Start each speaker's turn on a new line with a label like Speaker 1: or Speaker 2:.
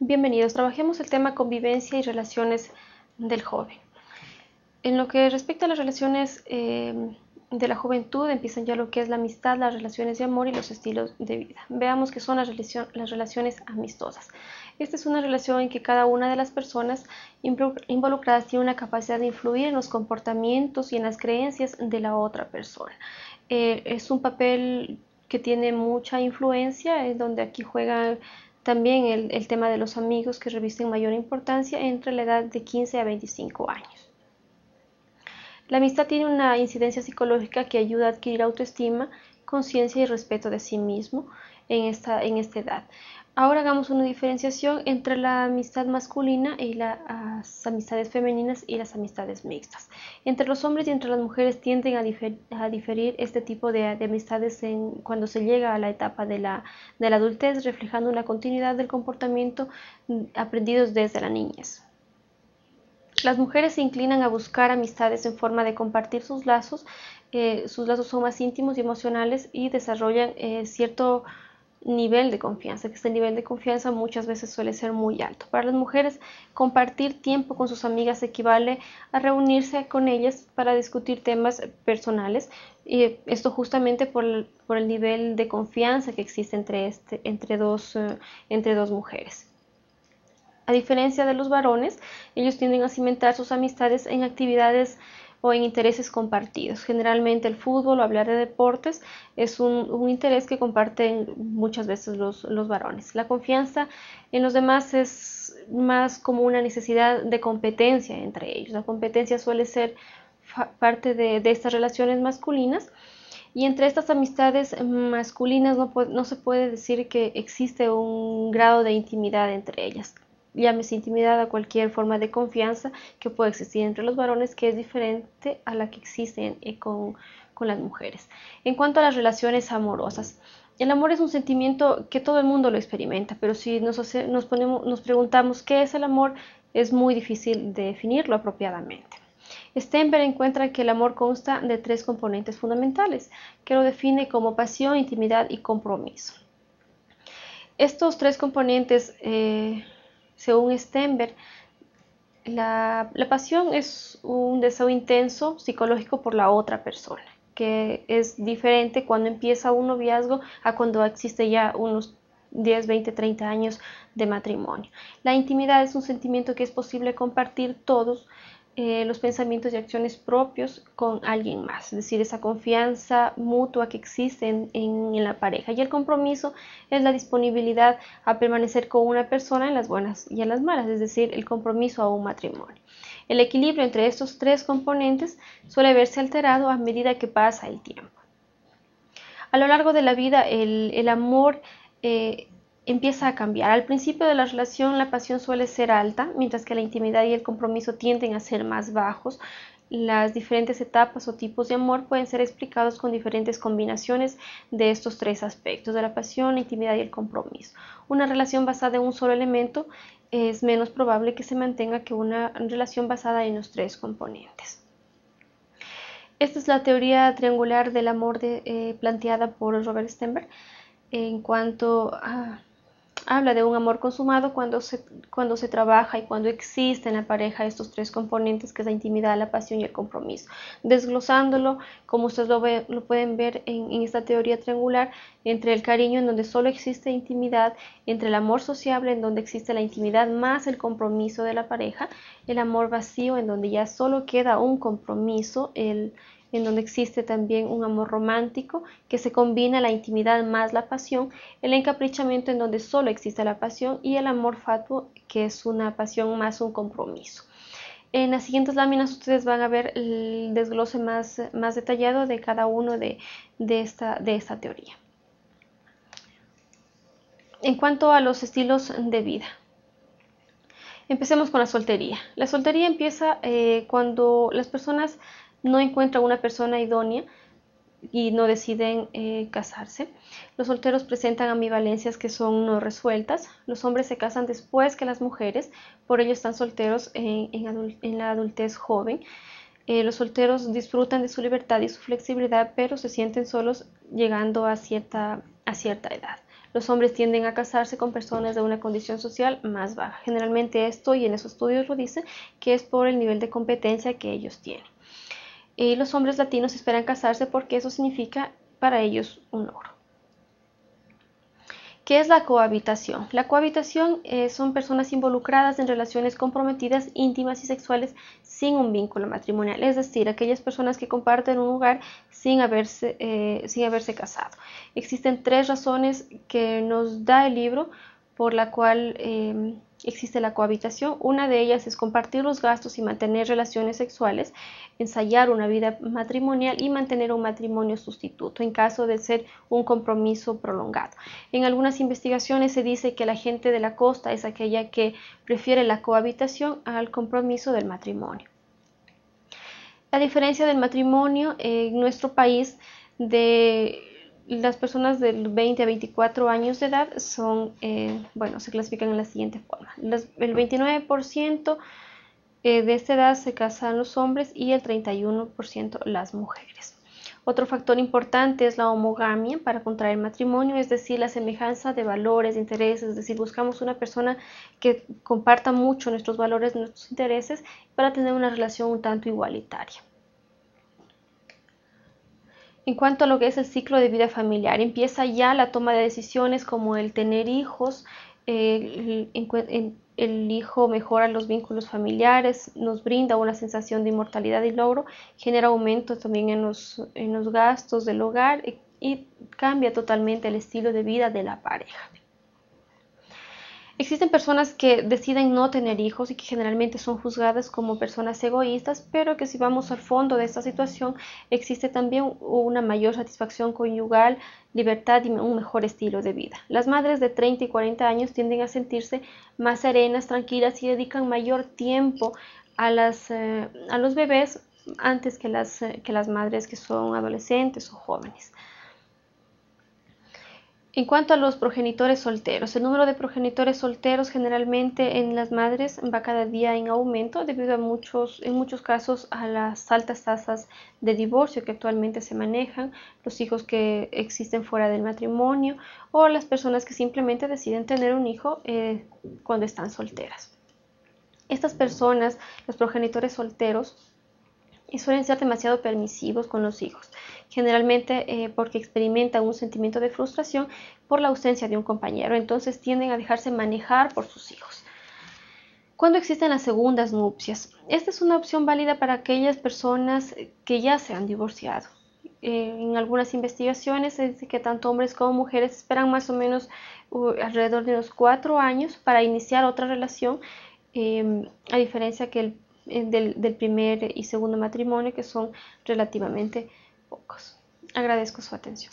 Speaker 1: Bienvenidos, trabajemos el tema convivencia y relaciones del joven. En lo que respecta a las relaciones eh, de la juventud, empiezan ya lo que es la amistad, las relaciones de amor y los estilos de vida. Veamos que son las, relaciones amistosas. Esta es una relación en que cada una de las personas involucradas tiene una capacidad de influir en los comportamientos y en las creencias de la otra persona. Eh, es un papel que tiene mucha influencia, es donde aquí juega también el, tema de los amigos que revisten mayor importancia entre la edad de 15 a 25 años. La amistad tiene una incidencia psicológica que ayuda a adquirir autoestima, conciencia y respeto de sí mismo en esta, en esta edad. Ahora hagamos una diferenciación entre la amistad masculina y las amistades femeninas y las amistades mixtas. Entre los hombres y entre las mujeres tienden a, diferir este tipo de, amistades cuando se llega a la etapa de la, adultez, reflejando una continuidad del comportamiento mm, aprendidos desde la niñez. Las mujeres se inclinan a buscar amistades en forma de compartir sus lazos, eh, sus lazos son más íntimos y emocionales y desarrollan eh, cierto nivel de confianza, que este nivel de confianza muchas veces suele ser muy alto. Para las mujeres, compartir tiempo con sus amigas equivale a reunirse con ellas para discutir temas personales, y esto justamente por el, nivel de confianza que existe entre, este, entre, dos, eh, entre dos mujeres. A diferencia de los varones, ellos tienden a cimentar sus amistades en actividades o en intereses compartidos. Generalmente el fútbol o hablar de deportes es un, interés que comparten muchas veces los, varones. La confianza en los demás es más como una necesidad de competencia entre ellos. La competencia suele ser parte de, estas relaciones masculinas. Y entre estas amistades masculinas no, no, se puede decir que existe un grado de intimidad entre ellas llámese intimidad a cualquier forma de confianza que pueda existir entre los varones que es diferente a la que existe eh, con, las mujeres. En cuanto a las relaciones amorosas, el amor es un sentimiento que todo el mundo lo experimenta, pero si nos, nos, ponemos, nos preguntamos qué es el amor, es muy difícil definirlo apropiadamente. stemper encuentra que el amor consta de tres componentes fundamentales, que lo define como pasión, intimidad y compromiso. Estos tres componentes eh, según Stenberg, la, la, pasión es un deseo intenso psicológico por la otra persona, que es diferente cuando empieza un noviazgo a cuando existe ya unos 10, 20, 30 años de matrimonio. La intimidad es un sentimiento que es posible compartir todos eh, los pensamientos y acciones propios con alguien más, es decir, esa confianza mutua que existe en, la pareja. Y el compromiso es la disponibilidad a permanecer con una persona en las buenas y en las malas, es decir, el compromiso a un matrimonio. El equilibrio entre estos tres componentes suele verse alterado a medida que pasa el tiempo. A lo largo de la vida, el, el amor eh, empieza a cambiar. Al principio de la relación la pasión suele ser alta, mientras que la intimidad y el compromiso tienden a ser más bajos. Las diferentes etapas o tipos de amor pueden ser explicados con diferentes combinaciones de estos tres aspectos, de la pasión, la intimidad y el compromiso. Una relación basada en un solo elemento es menos probable que se mantenga que una relación basada en los tres componentes. Esta es la teoría triangular del amor eh, planteada por Robert Stenberg en cuanto a habla de un amor consumado cuando se, cuando se trabaja y cuando existe en la pareja estos tres componentes que es la intimidad, la pasión y el compromiso. Desglosándolo, como ustedes lo, lo pueden ver en, en, esta teoría triangular, entre el cariño en donde solo existe intimidad, entre el amor sociable en donde existe la intimidad más el compromiso de la pareja, el amor vacío en donde ya solo queda un compromiso, el, en donde existe también un amor romántico que se combina la intimidad más la pasión, el encaprichamiento en donde solo existe la pasión y el amor fatuo que es una pasión más un compromiso. En las siguientes láminas ustedes van a ver el desglose más, más detallado de cada uno de, de, esta, de esta teoría. En cuanto a los estilos de vida, Empecemos con la soltería. La soltería empieza eh, cuando las personas no encuentran una persona idónea y no deciden eh, casarse. Los solteros presentan ambivalencias que son no resueltas. Los hombres se casan después que las mujeres, por ello están solteros en, la adultez joven. Eh, los solteros disfrutan de su libertad y su flexibilidad, pero se sienten solos llegando a cierta, a cierta edad. Los hombres tienden a casarse con personas de una condición social más baja. Generalmente esto, y en esos estudios lo dicen que es por el nivel de competencia que ellos tienen y eh, los hombres latinos esperan casarse porque eso significa para ellos un logro. ¿Qué es la cohabitación? La cohabitación eh, son personas involucradas en relaciones comprometidas, íntimas y sexuales sin un vínculo matrimonial, es decir, aquellas personas que comparten un hogar sin haberse, eh, sin haberse casado. Existen tres razones que nos da el libro por la cual existe la cohabitación. Una de ellas es compartir los gastos y mantener relaciones sexuales, ensayar una vida matrimonial y mantener un matrimonio sustituto en caso de ser un compromiso prolongado. En algunas investigaciones se dice que la gente de la costa es aquella que prefiere la cohabitación al compromiso del matrimonio. A diferencia del matrimonio, en nuestro país de las personas de 20 a 24 años de edad son, eh, bueno, se clasifican en la siguiente forma. el 29% eh, de esta edad se casan los hombres y el 31% las mujeres. Otro factor importante es la homogamia para contraer matrimonio, es decir, la semejanza de valores, intereses, es decir, buscamos una persona que comparta mucho nuestros valores, nuestros intereses para tener una relación un tanto igualitaria. En cuanto a lo que es el ciclo de vida familiar, empieza ya la toma de decisiones como el tener hijos, el, hijo mejora los vínculos familiares, nos brinda una sensación de inmortalidad y logro, genera aumentos también en los, en los gastos del hogar y cambia totalmente el estilo de vida de la pareja. Existen personas que deciden no tener hijos y que generalmente son juzgadas como personas egoístas, pero que si vamos al fondo de esta situación, existe también una mayor satisfacción conyugal, libertad y un mejor estilo de vida. Las madres de 30 y 40 años tienden a sentirse más serenas, tranquilas y dedican mayor tiempo a, eh, los bebés antes eh, que las madres que son adolescentes o jóvenes. En cuanto a los progenitores solteros, el número de progenitores solteros generalmente en las madres va cada día en aumento debido a muchos, en muchos casos a las altas tasas de divorcio que actualmente se manejan, los hijos que existen fuera del matrimonio o las personas que simplemente deciden tener un hijo eh, cuando están solteras. Estas personas, los progenitores solteros, y suelen ser demasiado permisivos con los hijos, generalmente eh, porque experimentan un sentimiento de frustración por la ausencia de un compañero, entonces tienden a dejarse manejar por sus hijos. Cuando existen las segundas nupcias? Esta es una opción válida para aquellas personas que ya se han divorciado. Eh, en algunas investigaciones se dice que tanto hombres como mujeres esperan más o menos alrededor de unos cuatro años para iniciar otra relación, em, a diferencia que el eh, del, primer y segundo matrimonio, que son relativamente pocos. Agradezco su atención.